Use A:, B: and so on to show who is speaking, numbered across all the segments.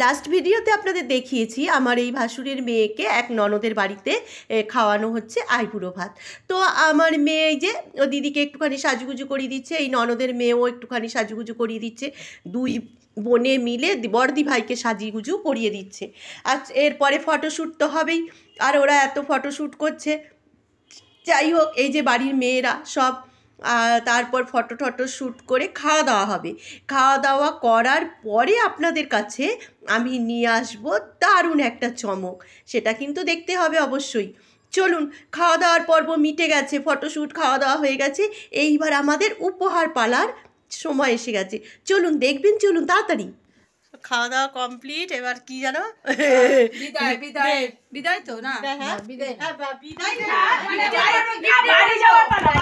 A: Last ভিডিওতে আপনাদের দেখিয়েছি আমার এই ভাসুরের মেয়েকে এক ননদের বাড়িতে খাওয়ানো হচ্ছে আইবুড়ো ভাত তো আমার মেয়ে যে ও দিদিকে একটুখানি সাজুগুজু করিয়ে দিচ্ছে এই ননদের মেয়েও একটুখানি সাজুগুজু করিয়ে দিচ্ছে দুই বনে মিলে বর্দি ভাইকে সাজিগুজু করিয়ে দিচ্ছে আর এরপরে ফটোশ্যুট তো হবেই আর ওরা এত ফটোশ্যুট করছে যাই হোক এই যে বাড়ির মেয়েরা সব তারপর ফটো টটো শ্যুট করে খাওয়া দাওয়া হবে খাওয়া দাওয়া করার পরে আপনাদের কাছে আমি নিয়ে আসব দারুণ একটা চমক সেটা কিন্তু দেখতে হবে অবশ্যই চলুন খাওয়া দাওয়ার পর্ব মিটে গেছে ফটোশ্যুট খাওয়া দাওয়া হয়ে গেছে এইবার আমাদের উপহার পালার সময় এসে গেছে চলুন দেখবেন চলুন তাড়াতাড়ি খাওয়া দাওয়া কমপ্লিট এবার কি জানো বিদায় বিদায় বিদায় তো না হ্যাঁ, হ্যাঁ। বিদায় হ্যাঁ,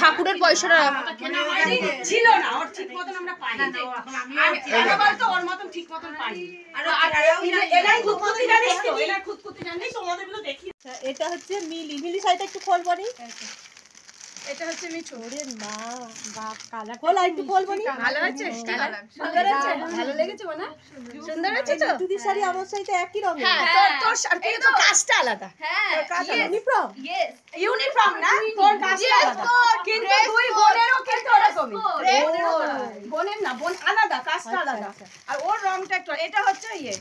A: ঠাকুরের পয়সাটা মানে ছিল না ওর ঠিক মতন আমরা ওর মতন ঠিক মতন আচ্ছা, এটা হচ্ছে মিলি মিলি সাইডটা একটু খোল বলি আচ্ছা। এটা হচ্ছে মিঠু ওরে মা বাপ কালা বল একটু বলবো নি ভালো আছে সুন্দর আছে হ্যাঁ, ভালো লেগেছে মনে সুন্দর আছে তো দিদি শাড়ি আমার হ্যাঁ। সাথে একই রকম হ্যাঁ, হ্যাঁ তোর তোর আর তো কাজটা আলাদা হ্যাঁ তোর ইউনিফর্ম ইয়েস ইউনিফর্ম না তোর কাজটা আলাদা কিন্তু দুই বোনেরও কিন্তু ওরকমই বোনের না বোন আলাদা কাজটা আচ্ছা, আলাদা আচ্ছা। আর ওর রংটা একটু এটা হচ্ছে ইয়ে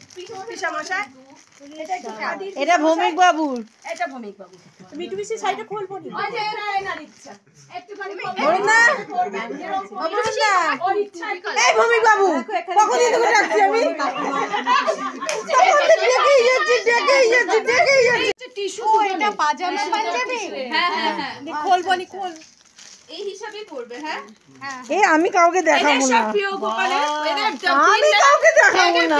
A: পিসা মশাই আচ্ছা। এটা ভৌমিক বাবুর এটা ভৌমিক বাবু মিটু খুলবো ওই যে এরা এনার ইচ্ছা একটুখানি না না এই ভৌমিক বাবু কখন রাখছি আমি টিস্যু এটা পাজামা হ্যাঁ, হ্যাঁ, পাঞ্জাবি হ্যাঁ হ্যাঁ খুলবো নি খুল আমি কাউকে দেখাবো না আমি কাউকে দেখাবো না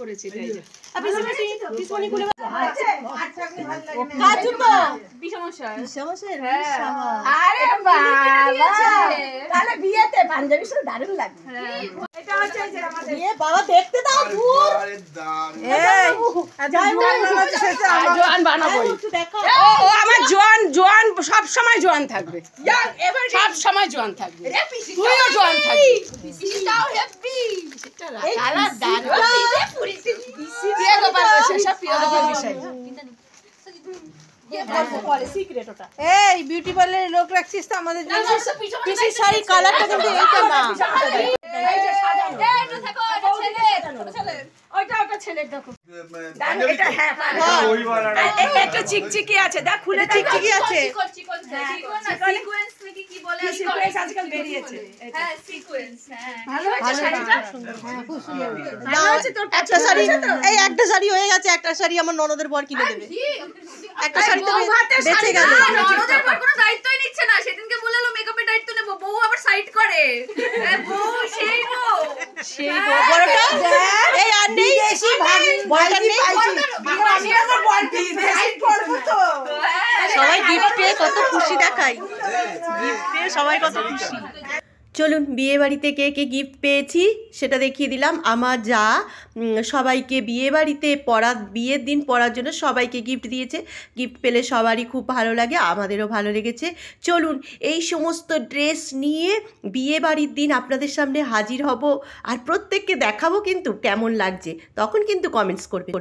A: করেছি আমার আচ্ছা, আচ্ছা, জোয়ান জোয়ান সব সময় জোয়ান থাকবে সব সময় জোয়ান থাকবে তুইও জোয়ান থাকবি আচ্ছা, আচ্ছা, আচ্ছা, ইয়ে হ্যাঁ, বিউটি হ্যাঁ। লোক চিকচিকি আছে দেখ খুলে চিকচিকি আছে হ্যাঁ। একটা শাড়ি হয়ে গেছে একটা শাড়ি আমার ননদের বর কিনে দেবে একটা শাড়ি বেঁচে গেল ননদের নিচ্ছে না সেদিনকে বলে মেকআপের দায়িত্ব আবার সাইড করে সেই সেই হ্যাঁ, হ্যাঁ, এই আর নেই বেশি ভাগ বয়টা নেই আমি আমার বর বিদেশি পড়ব তো সবাই গিফট পেয়ে কত খুশি দেখাই গিফট পেয়ে সবাই কত খুশি চলুন বিয়ে বাড়িতে কে কে গিফট পেয়েছি সেটা দেখিয়ে দিলাম আমার যা সবাইকে বিয়ে বাড়িতে পড়া বিয়ের দিন পড়ার জন্য সবাইকে গিফট দিয়েছে গিফট পেলে সবারই খুব ভালো লাগে আমাদেরও ভালো লেগেছে চলুন এই সমস্ত ড্রেস নিয়ে বিয়ে বাড়ির দিন আপনাদের সামনে হাজির হব আর প্রত্যেককে দেখাবো কিন্তু কেমন লাগছে তখন কিন্তু কমেন্টস করবে